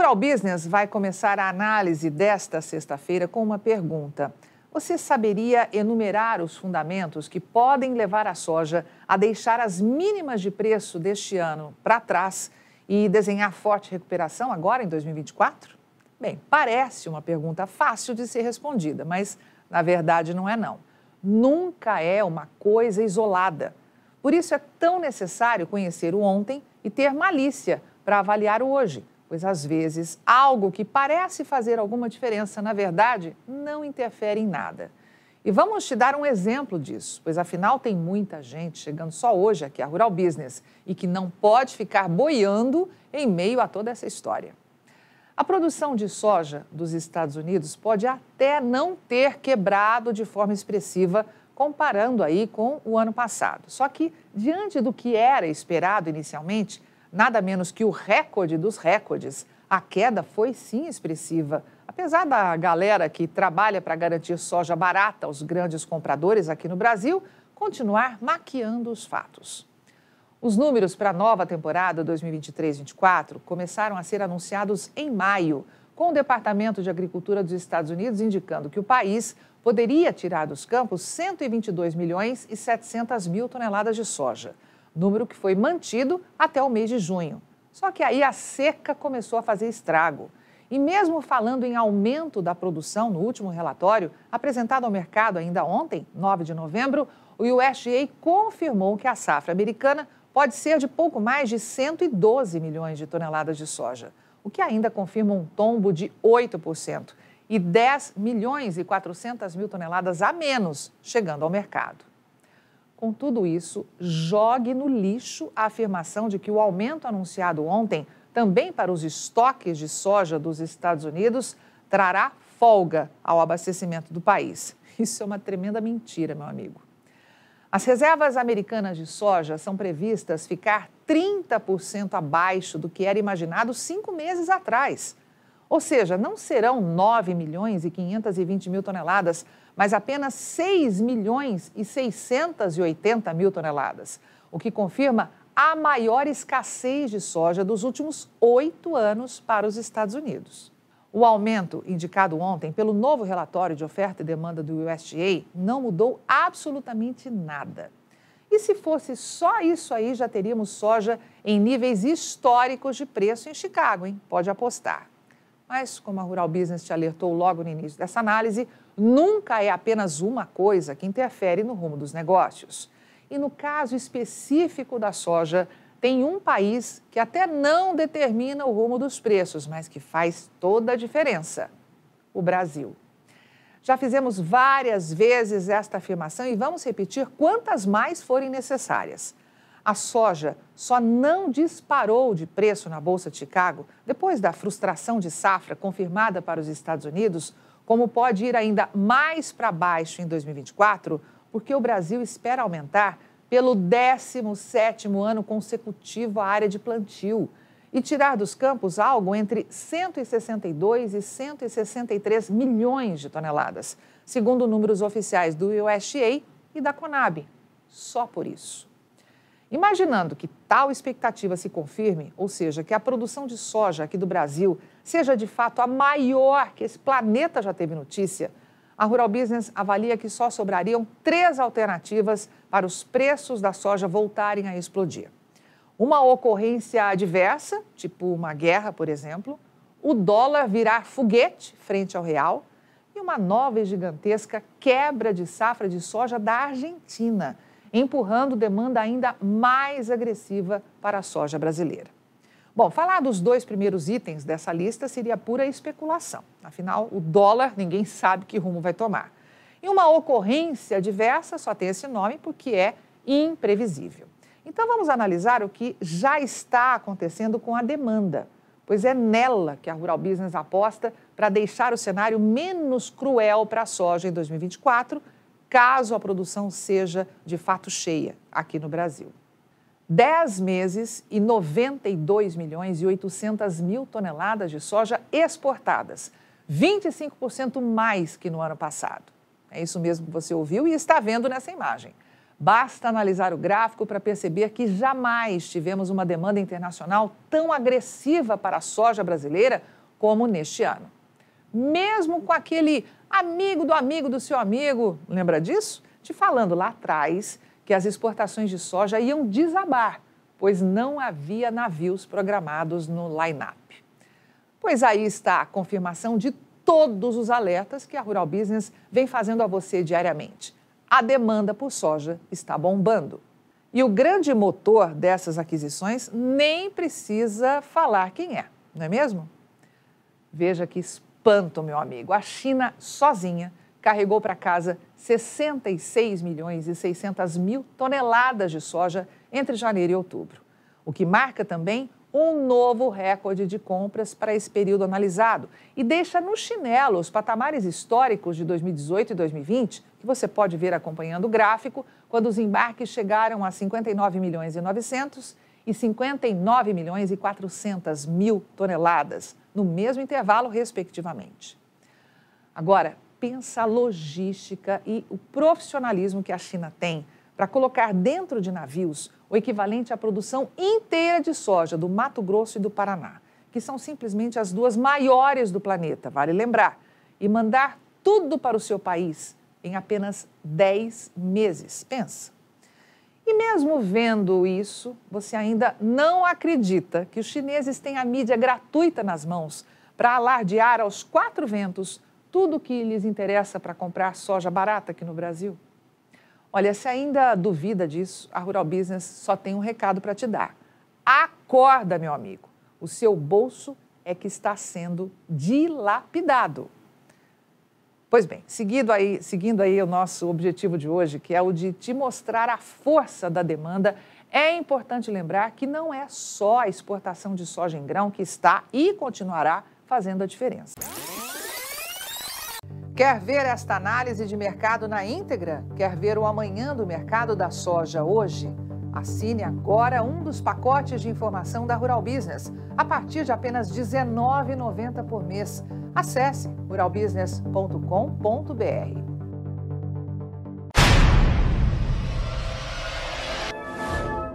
Rural Business vai começar a análise desta sexta-feira com uma pergunta. Você saberia enumerar os fundamentos que podem levar a soja a deixar as mínimas de preço deste ano para trás e desenhar forte recuperação agora em 2024? Bem, parece uma pergunta fácil de ser respondida, mas na verdade não é não. Nunca é uma coisa isolada. Por isso é tão necessário conhecer o ontem e ter malícia para avaliar o hoje pois às vezes algo que parece fazer alguma diferença, na verdade, não interfere em nada. E vamos te dar um exemplo disso, pois afinal tem muita gente chegando só hoje aqui à Rural Business e que não pode ficar boiando em meio a toda essa história. A produção de soja dos Estados Unidos pode até não ter quebrado de forma expressiva, comparando aí com o ano passado. Só que, diante do que era esperado inicialmente, nada menos que o recorde dos recordes. A queda foi sim expressiva. Apesar da galera que trabalha para garantir soja barata aos grandes compradores aqui no Brasil continuar maquiando os fatos. Os números para a nova temporada 2023-24 começaram a ser anunciados em maio, com o Departamento de Agricultura dos Estados Unidos indicando que o país poderia tirar dos campos 122 milhões e 700 mil toneladas de soja número que foi mantido até o mês de junho. Só que aí a seca começou a fazer estrago. E mesmo falando em aumento da produção no último relatório, apresentado ao mercado ainda ontem, 9 de novembro, o USDA confirmou que a safra americana pode ser de pouco mais de 112 milhões de toneladas de soja, o que ainda confirma um tombo de 8% e 10 milhões e 400 mil toneladas a menos chegando ao mercado. Com tudo isso, jogue no lixo a afirmação de que o aumento anunciado ontem, também para os estoques de soja dos Estados Unidos, trará folga ao abastecimento do país. Isso é uma tremenda mentira, meu amigo. As reservas americanas de soja são previstas ficar 30% abaixo do que era imaginado cinco meses atrás. Ou seja, não serão 9 milhões e 520 mil toneladas, mas apenas 6 milhões e 680 mil toneladas, o que confirma a maior escassez de soja dos últimos oito anos para os Estados Unidos. O aumento indicado ontem pelo novo relatório de oferta e demanda do USDA não mudou absolutamente nada. E se fosse só isso aí, já teríamos soja em níveis históricos de preço em Chicago, hein? Pode apostar. Mas, como a Rural Business te alertou logo no início dessa análise, nunca é apenas uma coisa que interfere no rumo dos negócios. E no caso específico da soja, tem um país que até não determina o rumo dos preços, mas que faz toda a diferença: o Brasil. Já fizemos várias vezes esta afirmação e vamos repetir quantas mais forem necessárias. A soja só não disparou de preço na Bolsa de Chicago depois da frustração de safra confirmada para os Estados Unidos, como pode ir ainda mais para baixo em 2024, porque o Brasil espera aumentar pelo 17º ano consecutivo a área de plantio e tirar dos campos algo entre 162 e 163 milhões de toneladas, segundo números oficiais do USDA e da Conab. Só por isso. Imaginando que tal expectativa se confirme, ou seja, que a produção de soja aqui do Brasil seja de fato a maior que esse planeta já teve notícia, a Rural Business avalia que só sobrariam três alternativas para os preços da soja voltarem a explodir. Uma ocorrência adversa, tipo uma guerra, por exemplo, o dólar virar foguete frente ao real e uma nova e gigantesca quebra de safra de soja da Argentina empurrando demanda ainda mais agressiva para a soja brasileira. Bom, falar dos dois primeiros itens dessa lista seria pura especulação. Afinal, o dólar ninguém sabe que rumo vai tomar. E uma ocorrência diversa só tem esse nome porque é imprevisível. Então vamos analisar o que já está acontecendo com a demanda, pois é nela que a Rural Business aposta para deixar o cenário menos cruel para a soja em 2024 caso a produção seja de fato cheia aqui no Brasil. 10 meses e 92 milhões e 800 mil toneladas de soja exportadas, 25% mais que no ano passado. É isso mesmo que você ouviu e está vendo nessa imagem. Basta analisar o gráfico para perceber que jamais tivemos uma demanda internacional tão agressiva para a soja brasileira como neste ano mesmo com aquele amigo do amigo do seu amigo, lembra disso? Te falando lá atrás que as exportações de soja iam desabar, pois não havia navios programados no line-up. Pois aí está a confirmação de todos os alertas que a Rural Business vem fazendo a você diariamente. A demanda por soja está bombando. E o grande motor dessas aquisições nem precisa falar quem é, não é mesmo? Veja que espanto, meu amigo. A China sozinha carregou para casa 66 milhões e 600 mil toneladas de soja entre janeiro e outubro, o que marca também um novo recorde de compras para esse período analisado e deixa no chinelo os patamares históricos de 2018 e 2020, que você pode ver acompanhando o gráfico, quando os embarques chegaram a 59 milhões e 900 e 59 milhões e 400 mil toneladas, no mesmo intervalo, respectivamente. Agora, pensa a logística e o profissionalismo que a China tem para colocar dentro de navios o equivalente à produção inteira de soja do Mato Grosso e do Paraná, que são simplesmente as duas maiores do planeta, vale lembrar, e mandar tudo para o seu país em apenas 10 meses. Pensa. E mesmo vendo isso, você ainda não acredita que os chineses têm a mídia gratuita nas mãos para alardear aos quatro ventos tudo o que lhes interessa para comprar soja barata aqui no Brasil? Olha, se ainda duvida disso, a Rural Business só tem um recado para te dar. Acorda, meu amigo. O seu bolso é que está sendo dilapidado. Pois bem, seguindo aí, seguindo aí o nosso objetivo de hoje, que é o de te mostrar a força da demanda, é importante lembrar que não é só a exportação de soja em grão que está e continuará fazendo a diferença. Quer ver esta análise de mercado na íntegra? Quer ver o amanhã do mercado da soja hoje? Assine agora um dos pacotes de informação da Rural Business, a partir de apenas R$ 19,90 por mês. Acesse ruralbusiness.com.br.